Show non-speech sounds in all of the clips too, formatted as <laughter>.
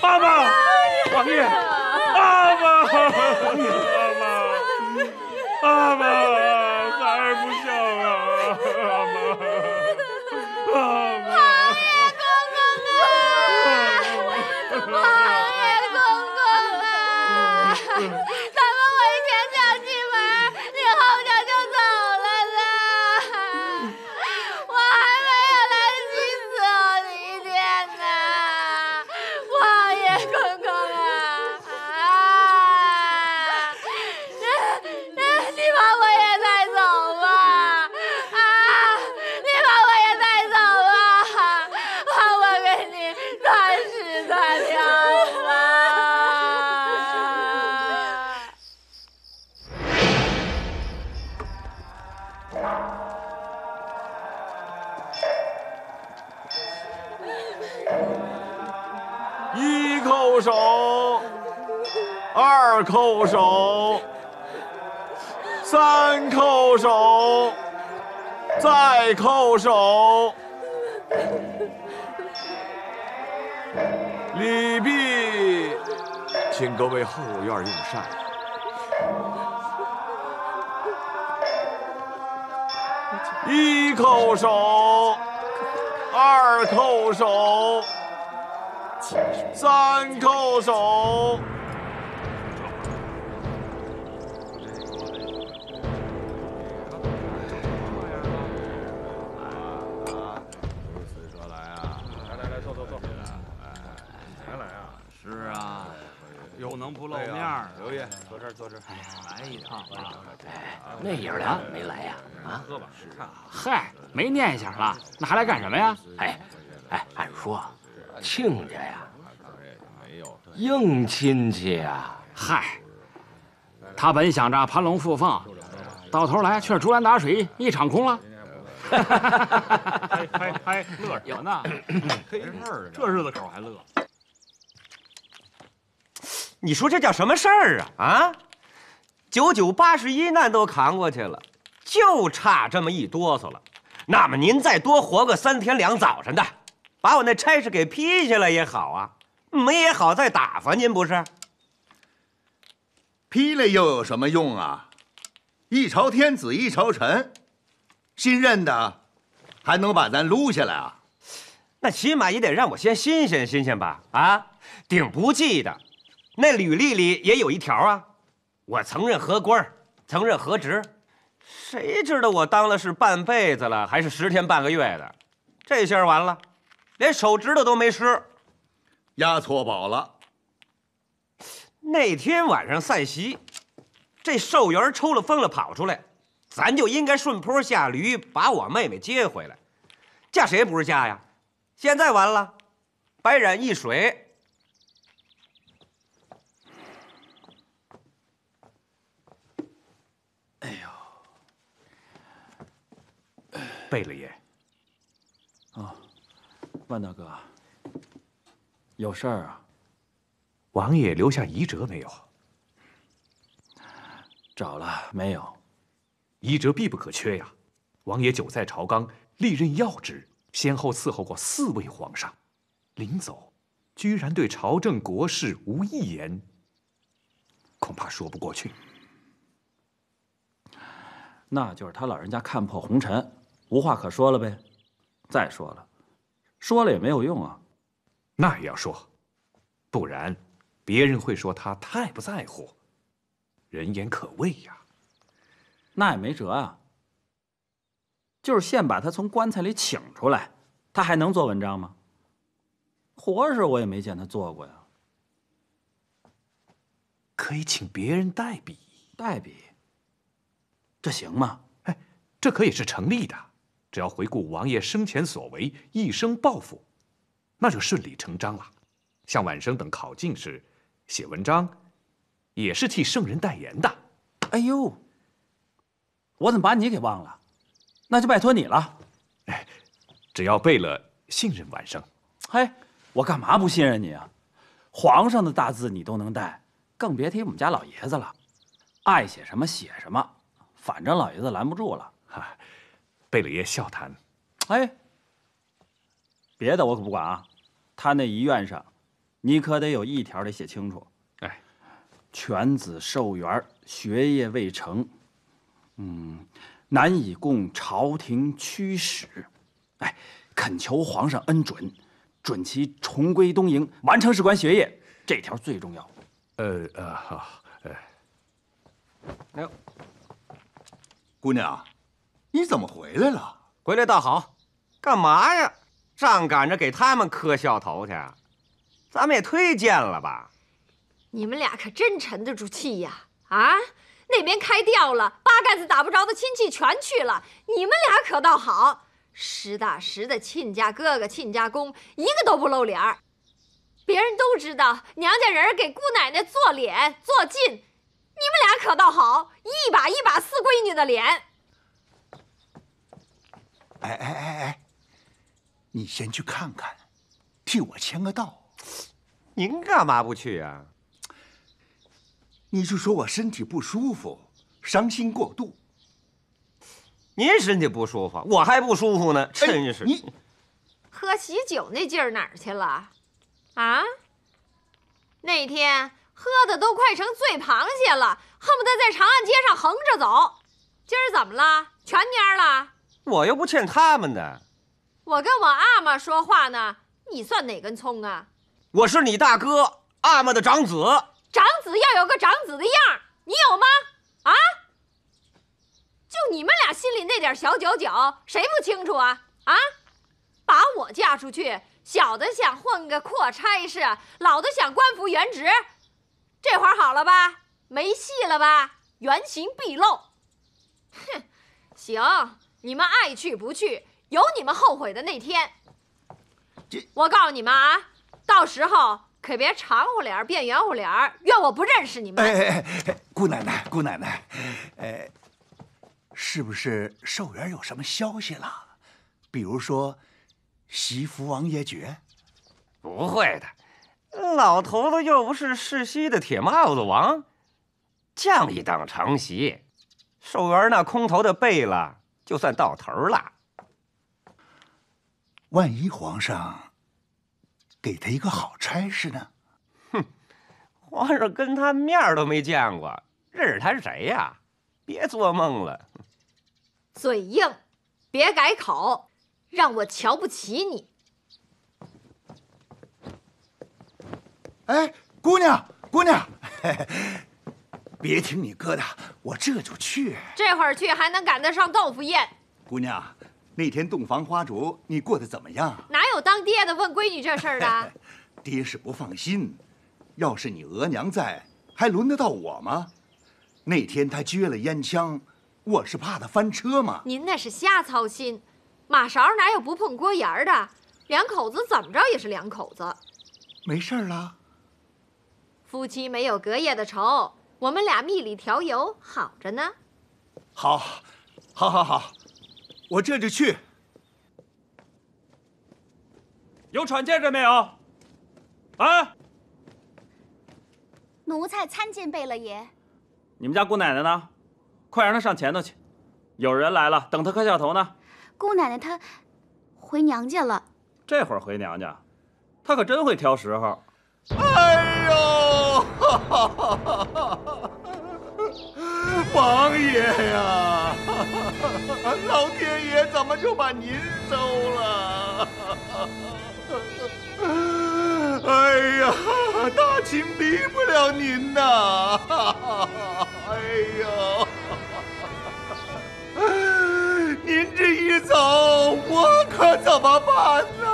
爸爸，王爷，爸爸，爸爸，爸爸，孩儿不孝啊，爸爸，王爷公公啊，王爷公公啊。叩首，礼毕，请各位后院用膳。一叩首，二叩首，三叩首。坐这儿坐这儿，来一个啊！哎，那爷儿俩没来呀？啊，喝吧。嗨，没念想了，那还来干什么呀？哎哎，俺说，亲家呀，硬亲戚呀，嗨，他本想着攀龙附凤，到头来却竹篮打水一场空了。哈哈哈哈哈！嗨呢，这日子口还乐。你说这叫什么事儿啊？啊，九九八十一难都扛过去了，就差这么一哆嗦了。那么您再多活个三天两早晨的，把我那差事给批下来也好啊，没也好再打发您不是？批了又有什么用啊？一朝天子一朝臣，新任的还能把咱撸下来啊？那起码也得让我先新鲜新鲜吧？啊，顶不济的。那履历里也有一条啊，我曾任何官，曾任何职，谁知道我当了是半辈子了，还是十天半个月的？这下完了，连手指头都没湿，押错宝了。那天晚上散席，这寿元抽了风了，跑出来，咱就应该顺坡下驴，把我妹妹接回来，嫁谁不是嫁呀？现在完了，白染一水。贝勒爷。啊，万大哥，有事儿啊？王爷留下遗折没有？找了没有？遗折必不可缺呀！王爷久在朝纲，历任要职，先后伺候过四位皇上，临走居然对朝政国事无一言，恐怕说不过去。那就是他老人家看破红尘。无话可说了呗，再说了，说了也没有用啊，那也要说，不然，别人会说他太不在乎，人言可畏呀，那也没辙啊。就是先把他从棺材里请出来，他还能做文章吗？活着我也没见他做过呀，可以请别人代笔，代笔，这行吗？哎，这可也是成立的。只要回顾王爷生前所为，一生抱负，那就顺理成章了。像晚生等考进士、写文章，也是替圣人代言的。哎呦，我怎么把你给忘了？那就拜托你了。哎，只要贝勒信任晚生，嘿，我干嘛不信任你啊？皇上的大字你都能带，更别提我们家老爷子了。爱写什么写什么，反正老爷子拦不住了。贝勒爷笑谈：“哎，别的我可不管啊。他那遗愿上，你可得有一条得写清楚。哎，犬子寿元学业未成，嗯，难以供朝廷驱使，哎，恳求皇上恩准，准其重归东瀛，完成士官学业。这条最重要。呃呃，好，哎，哟，姑娘。”你怎么回来了？回来倒好，干嘛呀？上赶着给他们磕笑头去？咱们也忒贱了吧？你们俩可真沉得住气呀！啊，那边开掉了，八竿子打不着的亲戚全去了，你们俩可倒好，实打实的亲家哥哥、亲家公一个都不露脸儿。别人都知道娘家人给姑奶奶做脸做尽，你们俩可倒好，一把一把撕闺女的脸。哎哎哎哎，你先去看看，替我签个到。您干嘛不去呀？你就说我身体不舒服，伤心过度。您身体不舒服，我还不舒服呢。真是你，喝喜酒那劲儿哪儿去了？啊？那天喝的都快成醉螃蟹了，恨不得在长安街上横着走。今儿怎么了？全蔫了。我又不欠他们的。我跟我阿玛说话呢，你算哪根葱啊？我是你大哥阿玛的长子，长子要有个长子的样，你有吗？啊？就你们俩心里那点小九九，谁不清楚啊？啊？把我嫁出去，小的想混个阔差事，老的想官复原职，这会儿好了吧？没戏了吧？原形毕露。哼，行。你们爱去不去，有你们后悔的那天。我告诉你们啊，到时候可别长乎脸变圆乎脸，怨我不认识你们。哎哎哎，姑奶奶，姑奶奶，哎，是不是寿元有什么消息了？比如说，媳福王爷绝？不会的，老头子又不是世袭的铁帽子王，降一档常袭。寿元那空头的背了。就算到头了，万一皇上给他一个好差事呢？哼，皇上跟他面都没见过，认识他是谁呀？别做梦了，嘴硬，别改口，让我瞧不起你。哎，姑娘，姑娘。别听你哥的，我这就去。这会儿去还能赶得上豆腐宴。姑娘，那天洞房花烛你过得怎么样？哪有当爹的问闺女这事儿的？<laughs> 爹是不放心，要是你额娘在，还轮得到我吗？那天他撅了烟枪，我是怕他翻车吗？您那是瞎操心，马勺哪有不碰锅沿儿的？两口子怎么着也是两口子。没事了。夫妻没有隔夜的仇。我们俩蜜里调油，好着呢。好，好，好，好，我这就去。有喘气着没有？哎。奴才参见贝勒爷。你们家姑奶奶呢？快让她上前头去。有人来了，等她磕下头呢。姑奶奶她回娘家了。这会儿回娘家，她可真会挑时候。哎呦！<laughs> 王爷呀，老天爷怎么就把您收了？<laughs> 哎呀，大秦离不了您呐！<laughs> 哎呦，您这一走，我可怎么办呢？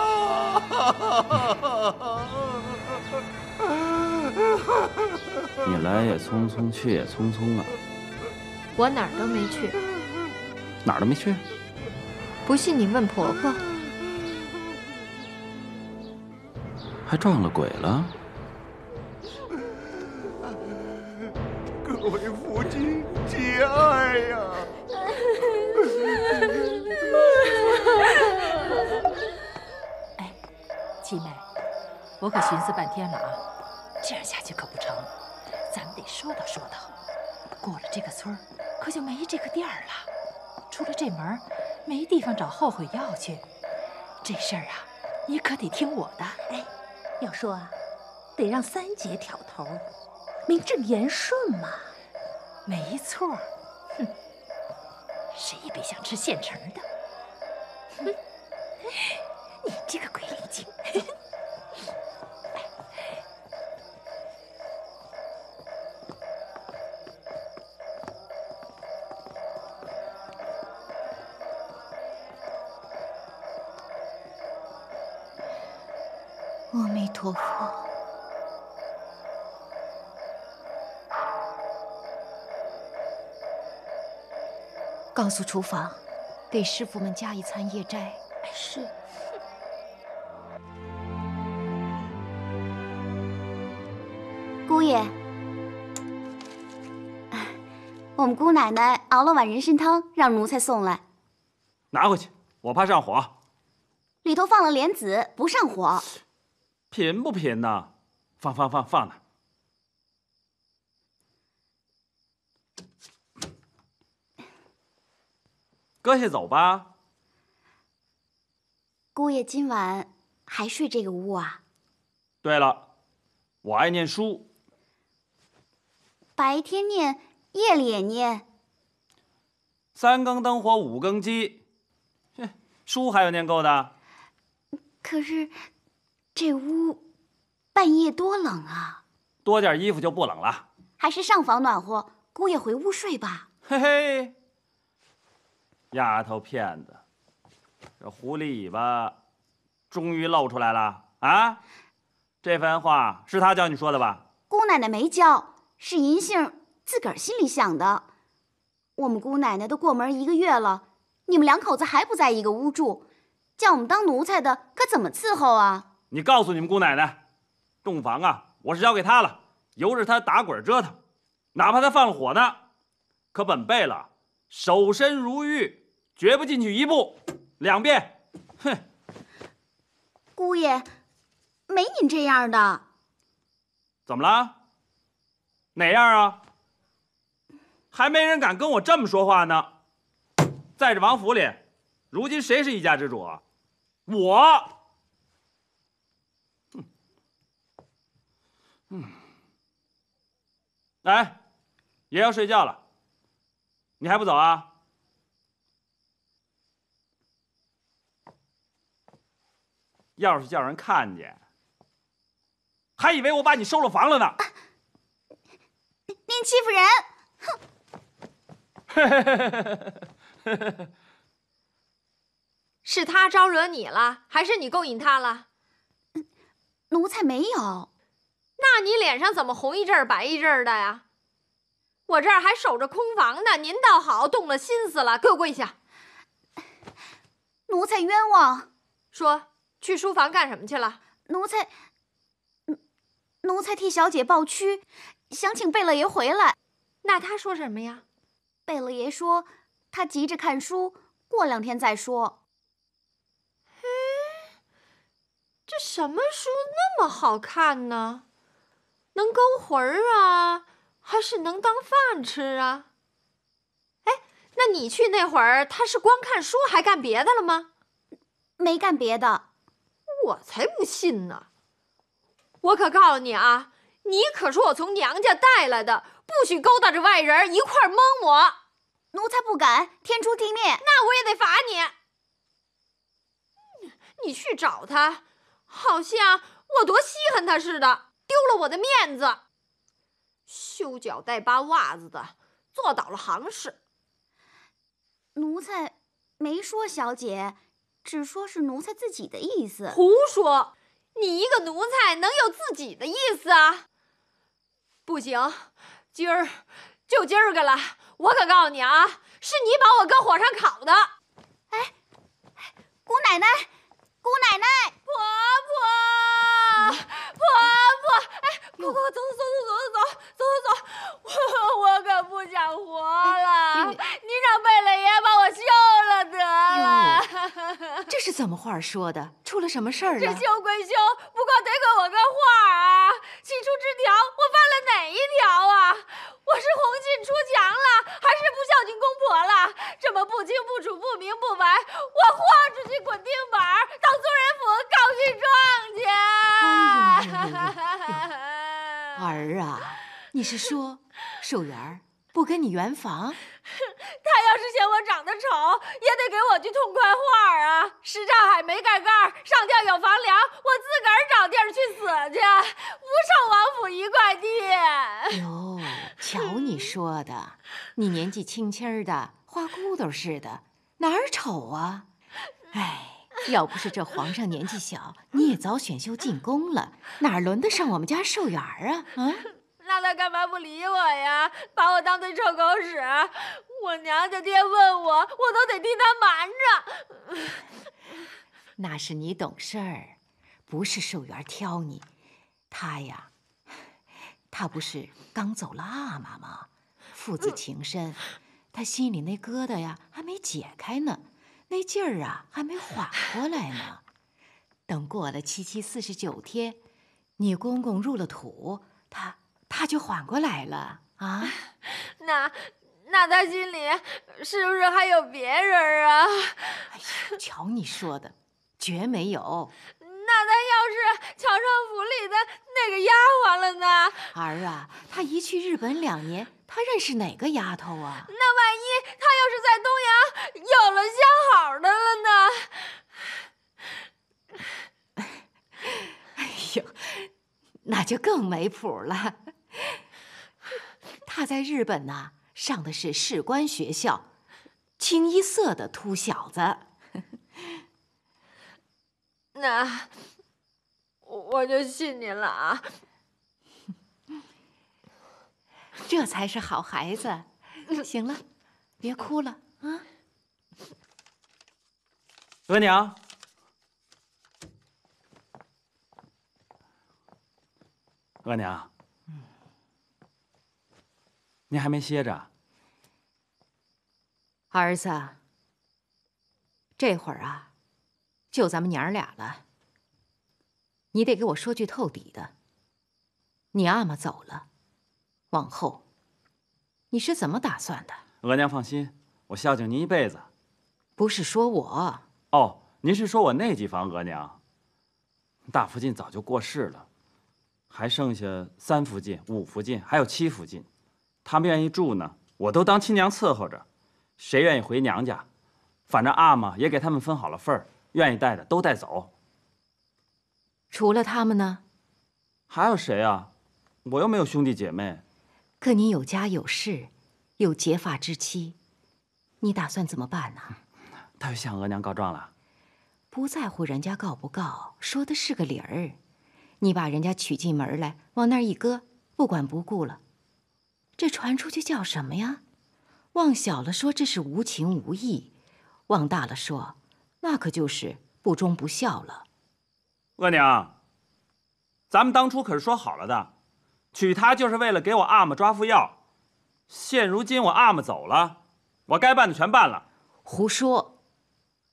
你来也匆匆，去也匆匆啊！我哪儿都没去，哪儿都没去。不信你问婆婆，还撞了鬼了？各位夫君节哀呀！哎，七妹，我可寻思半天了啊。找后悔药去，这事儿啊，你可得听我的。哎，要说啊，得让三姐挑头，名正言顺嘛。没错，哼，谁也别想吃现成的。哼，<laughs> 你这个鬼灵精！阿弥陀佛！告诉厨房，给师傅们加一餐夜斋。是。<laughs> 姑爷，我们姑奶奶熬了碗人参汤，让奴才送来。拿回去，我怕上火。里头放了莲子，不上火。贫不贫呐？放放放放了。搁下走吧。姑爷今晚还睡这个屋啊？对了，我爱念书，白天念，夜里也念。三更灯火五更鸡，哼，书还有念够的。可是。这屋半夜多冷啊！多件衣服就不冷了。还是上房暖和，姑爷回屋睡吧。嘿嘿，丫头片子，这狐狸尾巴终于露出来了啊！这番话是他教你说的吧？姑奶奶没教，是银杏自个儿心里想的。我们姑奶奶都过门一个月了，你们两口子还不在一个屋住，叫我们当奴才的可怎么伺候啊？你告诉你们姑奶奶，洞房啊，我是交给她了，由着她打滚折腾，哪怕她放了火呢，可本贝勒守身如玉，绝不进去一步两遍。哼，姑爷没你这样的，怎么了？哪样啊？还没人敢跟我这么说话呢，在这王府里，如今谁是一家之主？啊？我。嗯，哎，爷要睡觉了，你还不走啊？要是叫人看见，还以为我把你收了房了呢。您欺负人！哼！<laughs> 是他招惹你了，还是你勾引他了？奴才没有。那你脸上怎么红一阵白一阵的呀？我这儿还守着空房呢，您倒好，动了心思了，给我跪下！奴才冤枉。说，去书房干什么去了？奴才，奴才替小姐抱屈，想请贝勒爷回来。那他说什么呀？贝勒爷说他急着看书，过两天再说。这什么书那么好看呢？能勾魂儿啊，还是能当饭吃啊？哎，那你去那会儿，他是光看书还干别的了吗？没干别的，我才不信呢！我可告诉你啊，你可是我从娘家带来的，不许勾搭着外人一块蒙我。奴才不敢，天诛地灭。那我也得罚你。你去找他，好像我多稀罕他似的。丢了我的面子，修脚带扒袜子的，做倒了行市。奴才没说小姐，只说是奴才自己的意思。胡说！你一个奴才能有自己的意思啊？不行，今儿就今儿个了。我可告诉你啊，是你把我搁火上烤的。哎，姑奶奶，姑奶奶，婆婆。不不，哎，快快走走走走走走走走走，我我可不想活了，你让贝勒爷把我休了得。了。<laughs> 这是怎么话说的？出了什么事儿啊？这修归修，不过得给我个话啊！起出支条，我犯了哪一条啊？我是红杏出墙了，还是不孝敬公婆了？这么不清不楚、不明不白，我豁出去滚钉板到宗人府告御状去！哎呦呦呦！<laughs> 儿啊，你是说寿元？不跟你圆房？<laughs> 他要是嫌我长得丑，也得给我句痛快话啊！石刹海没盖盖上吊有房梁，我自个儿找地儿去死去，不愁王府一块地。哟，瞧你说的，你年纪轻轻的，花骨朵似的，哪儿丑啊？哎，要不是这皇上年纪小，你也早选秀进宫了，哪轮得上我们家寿元啊？啊！那他干嘛不理我呀？把我当堆臭狗屎！我娘家爹问我，我都得替他瞒着。<laughs> 那是你懂事儿，不是寿元挑你。他呀，他不是刚走了阿玛吗？父子情深，他心里那疙瘩呀还没解开呢，那劲儿啊还没缓过来呢。等过了七七四十九天，你公公入了土，他。他就缓过来了啊？<laughs> 那那他心里是不是还有别人啊？哎呀，瞧你说的，绝没有。<laughs> 那他要是瞧上府里的那个丫鬟了呢？儿啊，他一去日本两年，他认识哪个丫头啊？那万一他要是在东洋有了相好的了呢？<laughs> 哎呦，那就更没谱了。他在日本呢，上的是士官学校，清一色的秃小子。<laughs> 那我就信您了啊！这才是好孩子。<laughs> 行了，别哭了啊！额娘，额娘。您还没歇着，儿子。这会儿啊，就咱们娘儿俩了。你得给我说句透底的。你阿玛走了，往后，你是怎么打算的？额娘放心，我孝敬您一辈子。不是说我。哦，您是说我那几房额娘。大福晋早就过世了，还剩下三福晋、五福晋，还有七福晋。他们愿意住呢，我都当亲娘伺候着。谁愿意回娘家？反正阿玛也给他们分好了份儿，愿意带的都带走。除了他们呢？还有谁啊？我又没有兄弟姐妹。可你有家有室，有结发之妻，你打算怎么办呢？他又向额娘告状了。不在乎人家告不告，说的是个理儿。你把人家娶进门来，往那一搁，不管不顾了。这传出去叫什么呀？往小了说这是无情无义，往大了说，那可就是不忠不孝了。额娘，咱们当初可是说好了的，娶她就是为了给我阿玛抓副药。现如今我阿玛走了，我该办的全办了。胡说，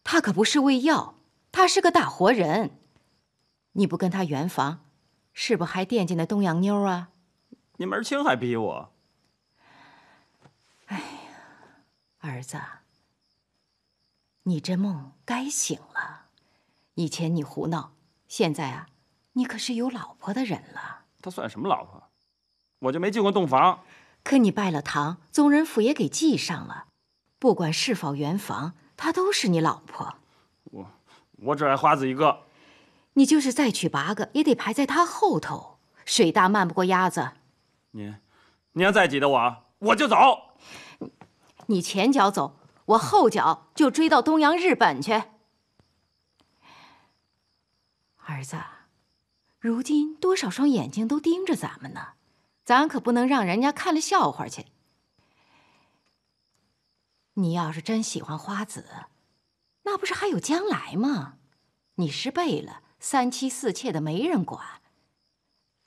她可不是为药，她是个大活人。你不跟她圆房，是不还惦记那东洋妞啊？你门清还逼我。哎呀，儿子，你这梦该醒了。以前你胡闹，现在啊，你可是有老婆的人了。他算什么老婆？我就没进过洞房。可你拜了堂，宗人府也给记上了。不管是否圆房，她都是你老婆。我我只爱花子一个。你就是再娶八个，也得排在她后头。水大漫不过鸭子。您，您要再挤得我，我就走。你前脚走，我后脚就追到东洋日本去。儿子，如今多少双眼睛都盯着咱们呢，咱可不能让人家看了笑话去。你要是真喜欢花子，那不是还有将来吗？你是背了三妻四妾的没人管，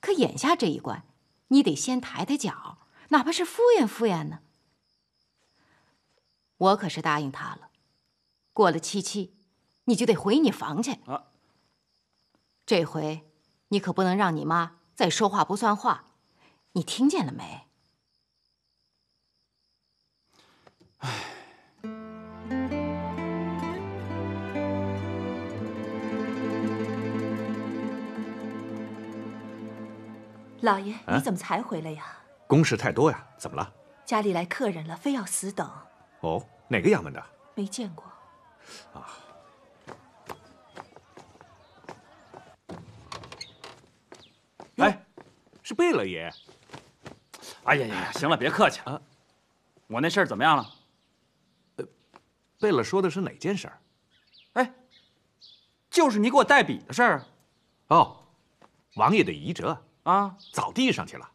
可眼下这一关，你得先抬抬脚，哪怕是敷衍敷衍呢。我可是答应他了，过了七七，你就得回你房去。啊！这回你可不能让你妈再说话不算话，你听见了没？老爷，你怎么才回来呀？公事太多呀？怎么了？家里来客人了，非要死等。哦，哪个衙门的？没见过。啊！哎，是贝勒爷。哎呀呀，行了，别客气啊。我那事儿怎么样了？呃，贝勒说的是哪件事儿？哎，就是你给我代笔的事儿啊。哦，王爷的遗折啊，早递上去了。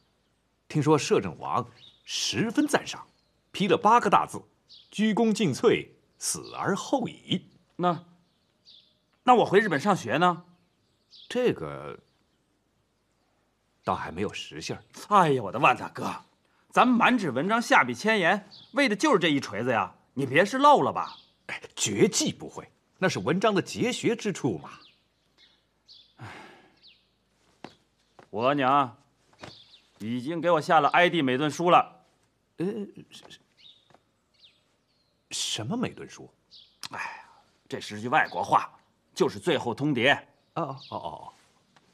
听说摄政王十分赞赏，批了八个大字。鞠躬尽瘁，死而后已。那，那我回日本上学呢？这个倒还没有实信儿。哎呀，我的万大哥，咱们满纸文章，下笔千言，为的就是这一锤子呀！你别是漏了吧？绝技不会，那是文章的绝学之处嘛。我娘已经给我下了哀悼美顿书了。呃，什么美顿书？哎，这是句外国话，就是最后通牒。哦哦哦哦哦，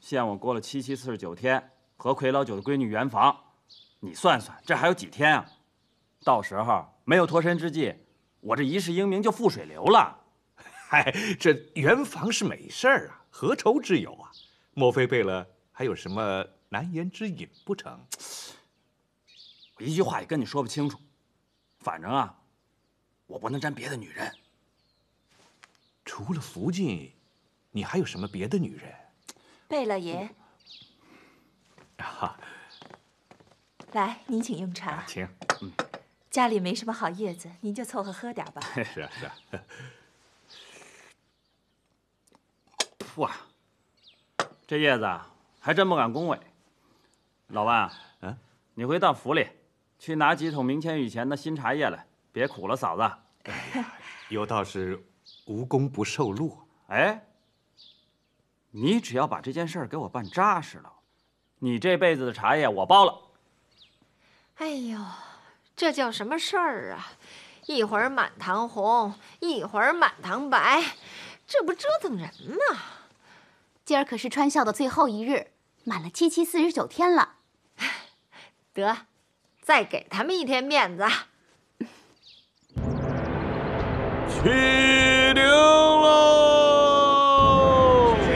限我过了七七四十九天和魁老九的闺女圆房。你算算，这还有几天啊？到时候没有脱身之计，我这一世英名就付水流了。嗨，这圆房是美事儿啊，何愁之有啊？莫非贝勒还有什么难言之隐不成？我一句话也跟你说不清楚。反正啊。我不能沾别的女人，除了福晋，你还有什么别的女人？贝勒爷，啊，来，您请用茶。请，嗯，家里没什么好叶子，您就凑合喝点吧。<laughs> 是啊，是。啊。哇，这叶子啊，还真不敢恭维。老万嗯，你回到府里去拿几桶明前雨前的新茶叶来。别苦了嫂子。哎呀，有道是无功不受禄。哎，你只要把这件事儿给我办扎实了，你这辈子的茶叶我包了。哎呦，这叫什么事儿啊！一会儿满堂红，一会儿满堂白，这不折腾人吗？今儿可是川孝的最后一日，满了七七四十九天了。得，再给他们一天面子。起灵了！起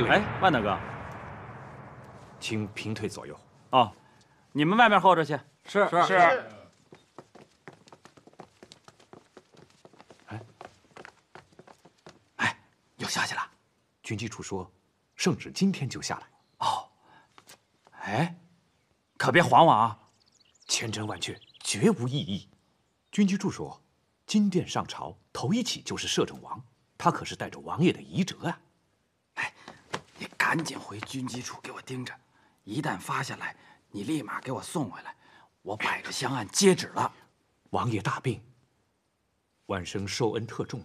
灵了！哎，万大哥，请平退左右。哦，你们外面候着去。是是。哎哎，有消息了。军机处说，圣旨今天就下来。哦，哎，可别晃我啊！千真万确，绝无异议。军机处说，金殿上朝头一起就是摄政王，他可是带着王爷的遗折啊！哎，你赶紧回军机处给我盯着，一旦发下来，你立马给我送回来。我摆着香案接旨了。王爷大病，万生受恩特重，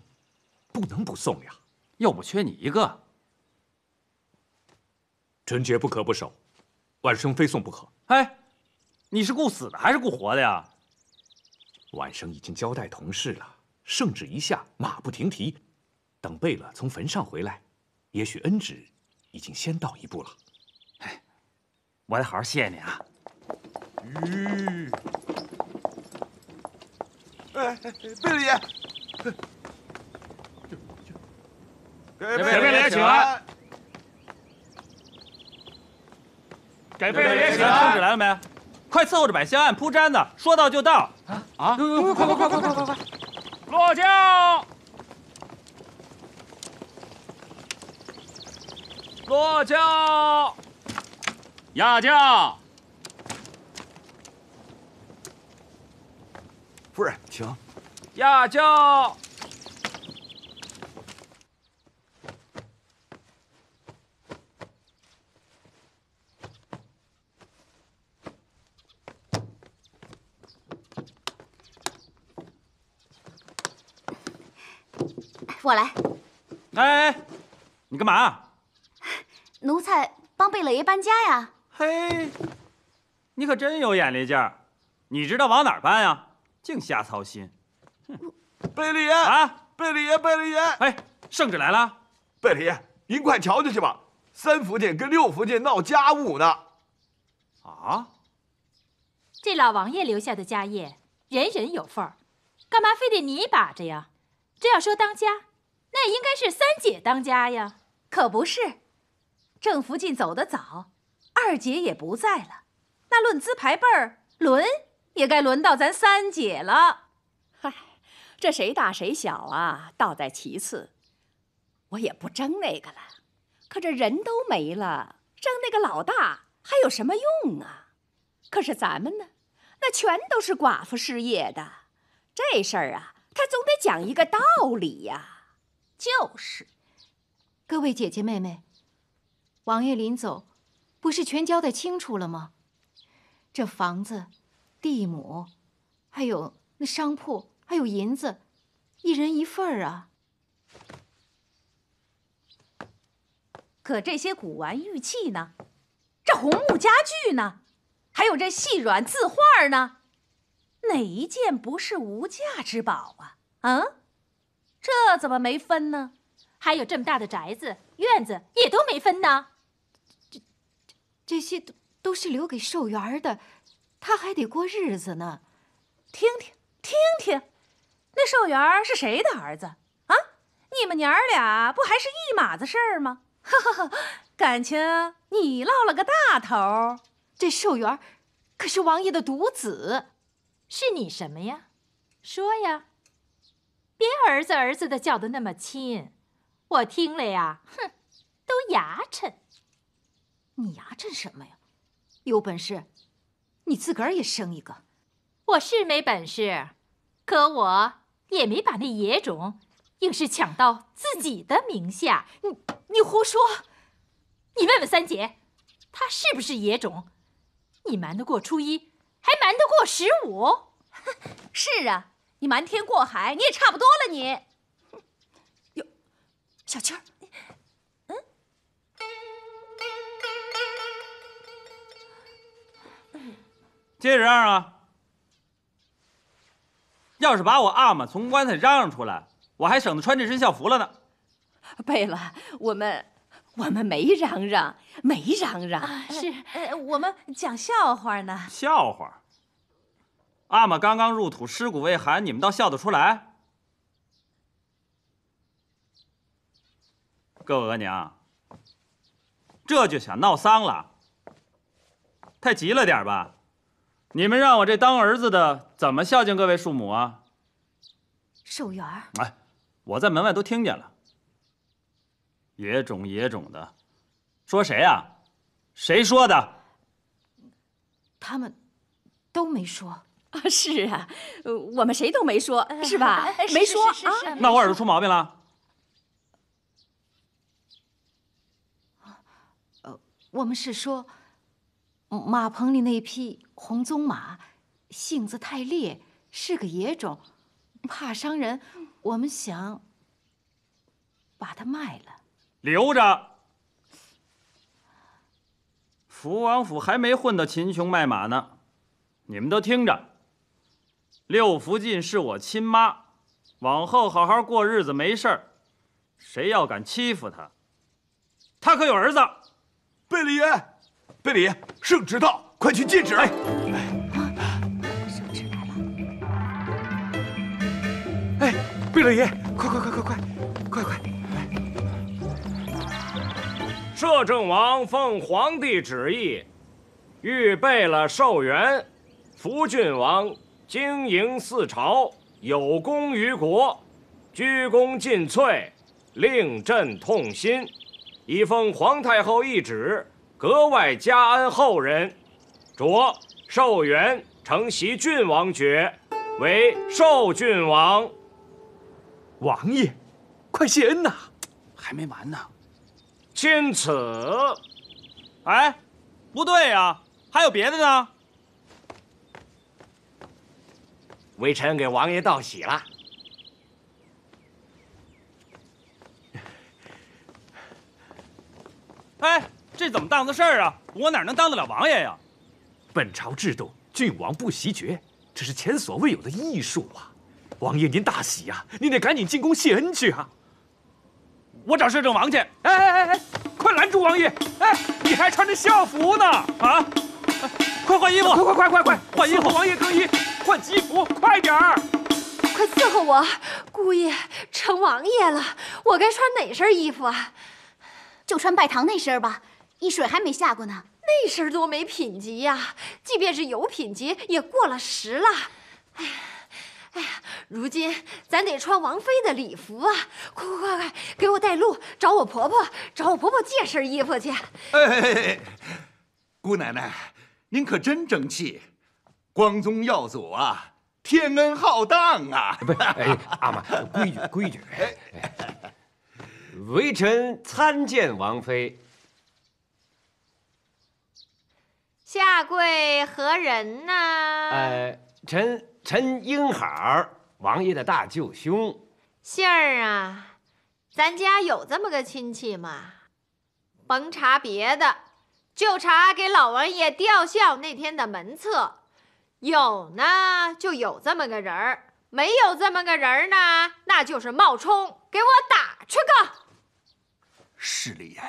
不能不送呀。又不缺你一个，臣爵不可不守，万生非送不可。哎。你是顾死的还是顾活的呀？晚生已经交代同事了，圣旨一下，马不停蹄，等贝勒从坟上回来，也许恩旨已经先到一步了。哎，我得好好谢谢你啊！哎，贝勒爷，给贝勒爷请安，给贝勒爷请安，圣旨来了没？快伺候着摆香案、铺毡子，说到就到。啊啊！快快快快快快快！落轿！落轿！亚轿！夫人，请。亚轿。我来。哎，你干嘛？<laughs> 奴才帮贝勒爷搬家呀。嘿，你可真有眼力劲儿！你知道往哪儿搬呀？净瞎操心。贝勒爷啊，贝勒爷，贝勒爷！哎，圣旨来了，贝勒爷您快瞧瞧去吧。三福晋跟六福晋闹家务呢。啊？这老王爷留下的家业，人人有份儿，干嘛非得你把着呀？这要说当家。那应该是三姐当家呀，可不是？郑福晋走得早，二姐也不在了，那论资排辈儿，轮也该轮到咱三姐了。嗨，这谁大谁小啊，倒在其次。我也不争那个了。可这人都没了，争那个老大还有什么用啊？可是咱们呢，那全都是寡妇失业的。这事儿啊，他总得讲一个道理呀。就是，各位姐姐妹妹，王爷临走，不是全交代清楚了吗？这房子、地亩，还有那商铺，还有银子，一人一份儿啊。可这些古玩玉器呢？这红木家具呢？还有这细软字画呢？哪一件不是无价之宝啊？啊？这怎么没分呢？还有这么大的宅子、院子也都没分呢。这、这、这些都都是留给寿元的，他还得过日子呢。听听听听，那寿元是谁的儿子啊？你们娘儿俩不还是一码子事儿吗？<laughs> 哈哈哈，感情你落了个大头，这寿元可是王爷的独子，是你什么呀？说呀。别儿子儿子的叫的那么亲，我听了呀，哼，都牙碜。你牙碜什么呀？有本事，你自个儿也生一个。我是没本事，可我也没把那野种硬是抢到自己的名下。你你胡说！你问问三姐，她是不是野种？你瞒得过初一，还瞒得过十五？<laughs> 是啊。你瞒天过海，你也差不多了，你。哟，小青儿，嗯，接着嚷啊！要是把我阿玛从棺材嚷嚷出来，我还省得穿这身校服了呢。贝勒，我们我们没嚷嚷，没嚷嚷，是，我们讲笑话呢。笑话。阿玛刚刚入土，尸骨未寒，你们倒笑得出来？各位额娘，这就想闹丧了，太急了点吧？你们让我这当儿子的怎么孝敬各位庶母啊？寿元哎，我在门外都听见了。野种野种的，说谁呀？谁说的？他们都没说。啊，是啊，我们谁都没说，是吧？<laughs> 没说啊？那我耳朵出毛病了。呃，我们是说，马棚里那匹红棕马，性子太烈，是个野种，怕伤人，我们想把它卖了。留着，福王府还没混到秦琼卖马呢，你们都听着。六福晋是我亲妈，往后好好过日子没事儿。谁要敢欺负她，她可有儿子。贝勒爷，贝勒爷，圣旨到，快去接旨。哎，圣旨来了。哎，贝勒爷，快快快快快快快！摄政王奉皇帝旨意，预备了寿元，福郡王。经营四朝有功于国，鞠躬尽瘁，令朕痛心。以奉皇太后懿旨，格外加恩后人，着寿元承袭郡王爵，为寿郡王。王爷，快谢恩呐！还没完呢。钦此。哎，不对呀，还有别的呢。微臣给王爷道喜了。哎，这怎么档子事儿啊？我哪能当得了王爷呀？本朝制度，郡王不袭爵，这是前所未有的艺术啊！王爷您大喜呀，您得赶紧进宫谢恩去啊！我找摄政王去。哎哎哎哎，快拦住王爷！哎，你还穿着校服呢，啊？快换衣服！快快快快快，换衣服！王爷更衣。换吉服，快点儿！快伺候我姑爷成王爷了，我该穿哪身衣服啊？就穿拜堂那身吧。一水还没下过呢，那身多没品级呀！即便是有品级，也过了时了。哎呀，哎呀，如今咱得穿王妃的礼服啊！快快快快，给我带路，找我婆婆，找我婆婆借身衣服去。哎，姑奶奶，您可真争气！光宗耀祖啊，天恩浩荡啊！不是，阿玛，规矩 <laughs> 规矩。微臣参见王妃。下跪何人呢？哎，臣臣英海儿，王爷的大舅兄。杏儿啊，咱家有这么个亲戚吗？甭查别的，就查给老王爷吊孝那天的门册。有呢，就有这么个人儿；没有这么个人儿呢，那就是冒充。给我打出个！势利眼，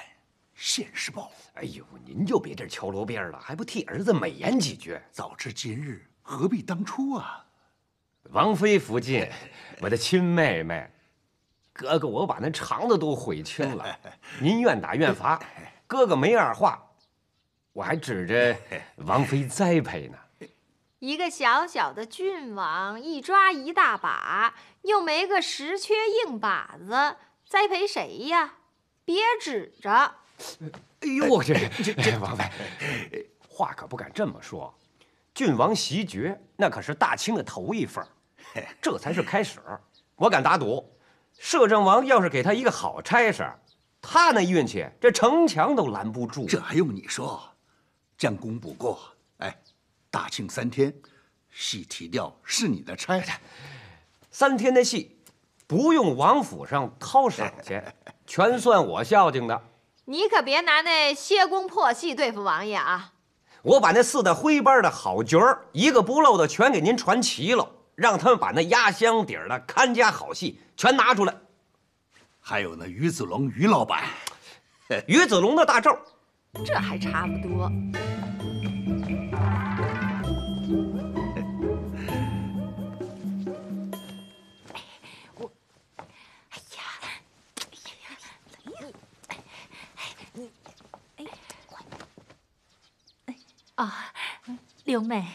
现世报。哎呦，您就别这敲锣边了，还不替儿子美言几句？早知今日，何必当初啊！王妃福晋，我的亲妹妹，哥哥我把那肠子都悔青了。<laughs> 您愿打愿罚，哥哥没二话。我还指着王妃栽培呢。一个小小的郡王，一抓一大把，又没个实缺硬靶子栽培谁呀？别指着！哎呦，我这这王妃话可不敢这么说。郡王袭爵，那可是大清的头一份儿，这才是开始。我敢打赌，摄政王要是给他一个好差事，他那运气，这城墙都拦不住。这还用你说？将功补过，哎。大庆三天，戏提调是你的差三天的戏，不用王府上掏赏钱，<laughs> 全算我孝敬的。你可别拿那歇工破戏对付王爷啊！我把那四大徽班的好角儿，一个不漏的全给您传齐了，让他们把那压箱底儿的看家好戏全拿出来。还有那于子龙，于老板，<laughs> 于子龙的大咒，这还差不多。六妹，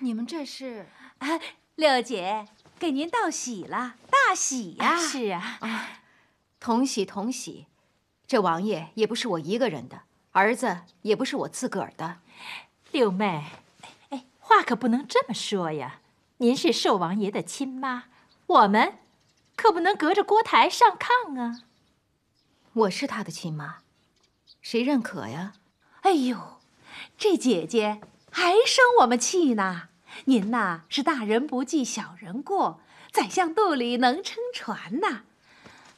你们这是？啊，六姐给您道喜了，大喜呀！是啊，同喜同喜，这王爷也不是我一个人的，儿子也不是我自个儿的。六妹，哎，话可不能这么说呀！您是寿王爷的亲妈，我们可不能隔着锅台上炕啊！我是他的亲妈，谁认可呀？哎呦，这姐姐。还生我们气呢？您呐是大人不计小人过，宰相肚里能撑船呐。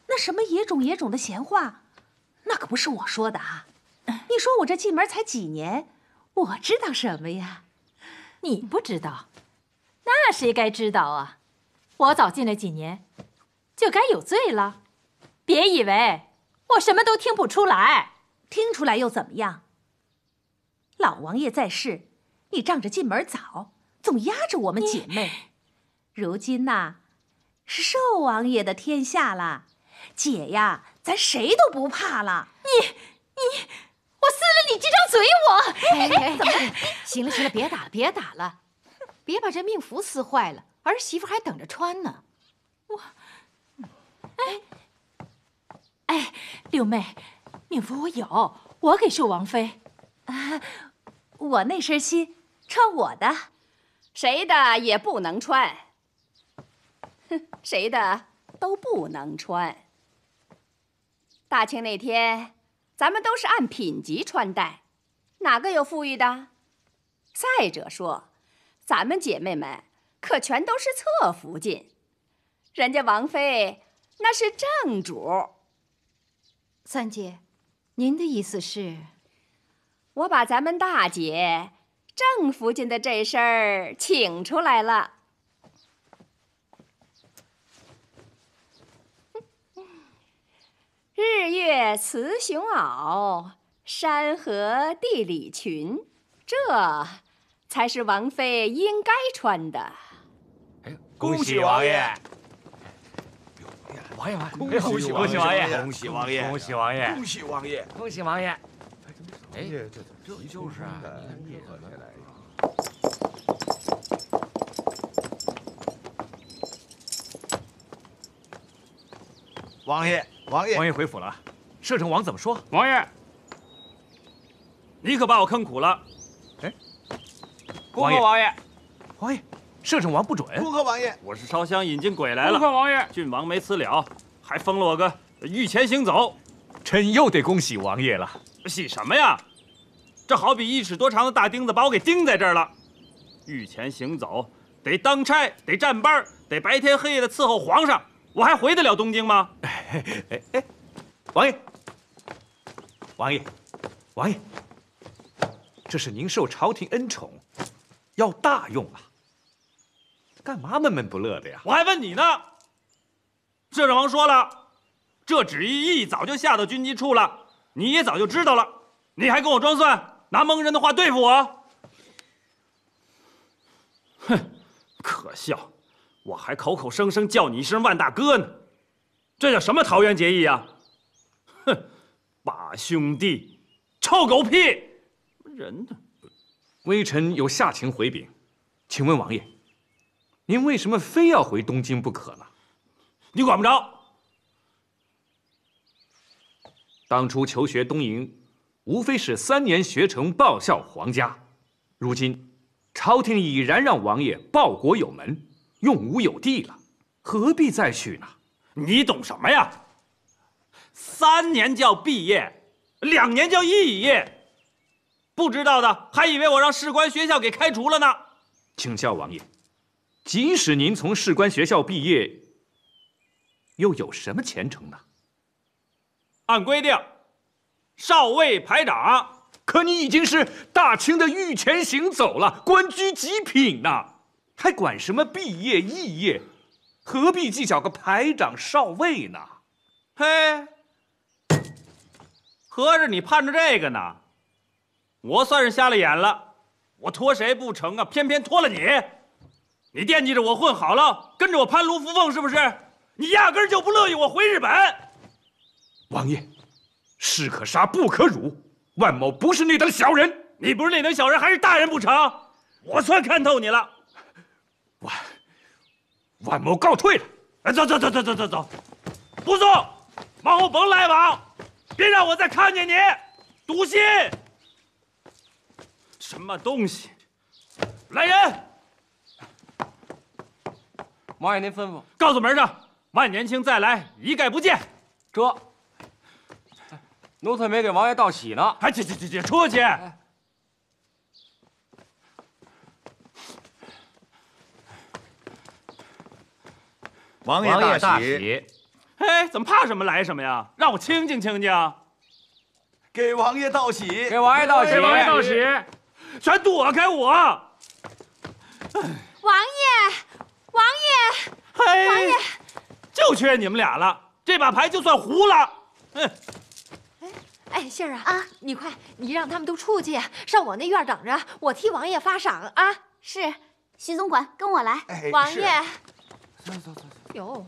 那什么野种野种的闲话，那可不是我说的啊。你说我这进门才几年，我知道什么呀？你不知道，那谁该知道啊？我早进来几年，就该有罪了。别以为我什么都听不出来，听出来又怎么样？老王爷在世。你仗着进门早，总压着我们姐妹。如今呐，是寿王爷的天下了。姐呀，咱谁都不怕了。你你，我撕了你这张嘴！我哎 <laughs> 怎么？行了行了，别打了别打了，别把这命符撕坏了，儿媳妇还等着穿呢。我，哎哎，六妹，命符我有，我给寿王妃。啊，我那身新。穿我的，谁的也不能穿，哼，谁的都不能穿。大庆那天，咱们都是按品级穿戴，哪个有富裕的？再者说，咱们姐妹们可全都是侧福晋，人家王妃那是正主。三姐，您的意思是，我把咱们大姐？正福晋的这身儿请出来了，<laughs> 日月雌雄袄，山河地理裙，这才是王妃应该穿的。哎，恭喜王爷！王爷，王爷，恭喜王爷！恭喜王爷！恭喜王爷！恭喜王爷！恭喜王爷！哎，这这这就是啊？王爷，王爷，王爷回府了。摄政王怎么说？王爷，你可把我坑苦了。哎，恭贺王爷！王爷，摄政王不准。恭贺王爷！我是烧香引进鬼来了。恭贺王爷！郡王没辞了，还封了我个御前行走。臣又得恭喜王爷了。喜什么呀？这好比一尺多长的大钉子，把我给钉在这儿了。御前行走，得当差，得站班，得白天黑夜的伺候皇上，我还回得了东京吗？哎哎！王爷，王爷，王爷，这是您受朝廷恩宠，要大用啊！干嘛闷闷不乐的呀？我还问你呢。摄政王说了，这旨意一早就下到军机处了。你也早就知道了，你还跟我装蒜，拿蒙人的话对付我？哼，可笑！我还口口声声叫你一声万大哥呢，这叫什么桃园结义啊？哼，把兄弟，臭狗屁！人呢？微臣有下情回禀，请问王爷，您为什么非要回东京不可呢？你管不着。当初求学东瀛，无非是三年学成报效皇家。如今，朝廷已然让王爷报国有门，用武有地了，何必再去呢？你懂什么呀？三年叫毕业，两年叫肄业，不知道的还以为我让士官学校给开除了呢。请教王爷，即使您从士官学校毕业，又有什么前程呢？按规定，少尉排长，可你已经是大清的御前行走了，官居极品呢，还管什么毕业肄业？何必计较个排长少尉呢？嘿，合着你盼着这个呢？我算是瞎了眼了，我托谁不成啊？偏偏托了你！你惦记着我混好了，跟着我攀龙附凤是不是？你压根就不乐意我回日本。王爷，士可杀不可辱。万某不是那等小人，你不是那等小人，还是大人不成？我算看透你了。万万某告退了。哎，走走走走走走走，不送，往后甭来往，别让我再看见你。毒心，什么东西？来人！王爷您吩咐，告诉门上，万年青再来一概不见。这。奴才没给王爷道喜呢，哎，去去去去出去！王爷大喜！哎，怎么怕什么来什么呀？让我清静清静。给王爷道喜！给王爷道喜！给王爷道喜！全躲开我！王爷，王爷，王爷，就缺你们俩了，这把牌就算胡了！哼。哎，杏儿啊，你快，你让他们都出去，上我那院等着，我替王爷发赏啊！是，徐总管，跟我来。王爷，走走走走。哟，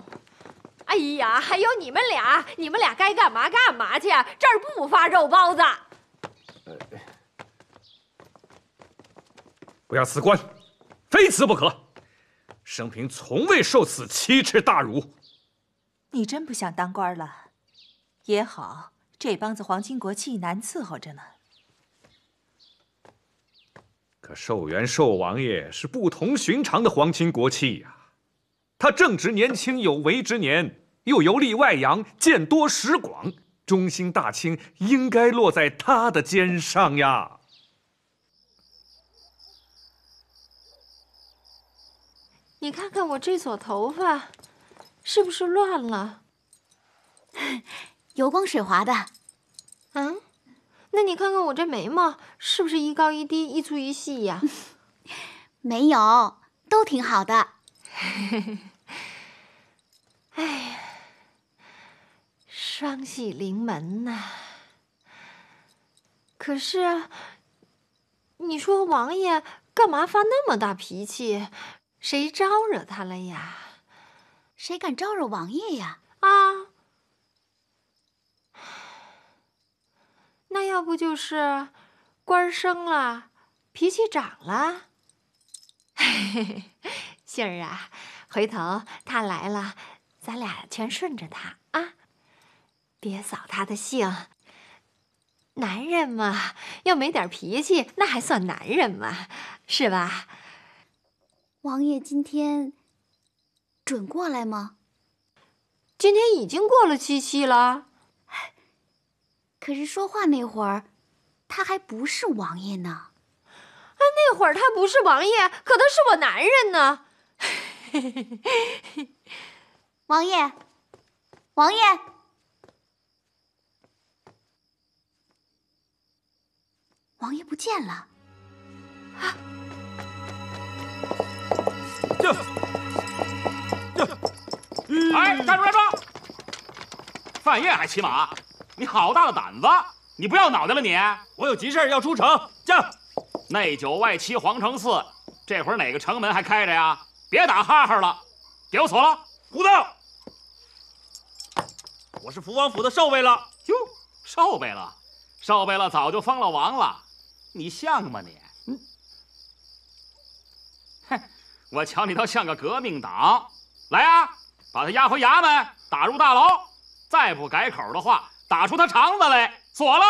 哎呀，还有你们俩，你们俩该干嘛干嘛去，这儿不发肉包子。不要辞官，非辞不可，生平从未受此奇耻大辱。你真不想当官了？也好。这帮子皇亲国戚难伺候着呢。可寿元寿王爷是不同寻常的皇亲国戚呀，他正值年轻有为之年，又游历外洋，见多识广，中兴大清应该落在他的肩上呀。你看看我这撮头发，是不是乱了？油光水滑的，嗯，那你看看我这眉毛是不是一高一低，一粗一细呀？<laughs> 没有，都挺好的。<laughs> 哎呀，双喜临门呐！可是，你说王爷干嘛发那么大脾气？谁招惹他了呀？谁敢招惹王爷呀？啊！那要不就是官升了，脾气长了。<laughs> 杏儿啊，回头他来了，咱俩全顺着他啊，别扫他的兴。男人嘛，要没点脾气，那还算男人吗？是吧？王爷今天准过来吗？今天已经过了七夕了。可是说话那会儿，他还不是王爷呢。那会儿他不是王爷，可他是我男人呢。<laughs> 王爷，王爷，王爷不见了！啊！呀呀！哎，站住！站住！范夜还骑马。你好大的胆子！你不要脑袋了你！我有急事要出城。这内九外七皇城四，这会儿哪个城门还开着呀？别打哈哈了，给我锁了。胡闹！我，是福王府的少尉了。哟，少尉了，少尉了，早就封了王了。你像吗你？哼，我瞧你倒像个革命党。来呀，把他押回衙门，打入大牢。再不改口的话。打出他肠子来，锁了。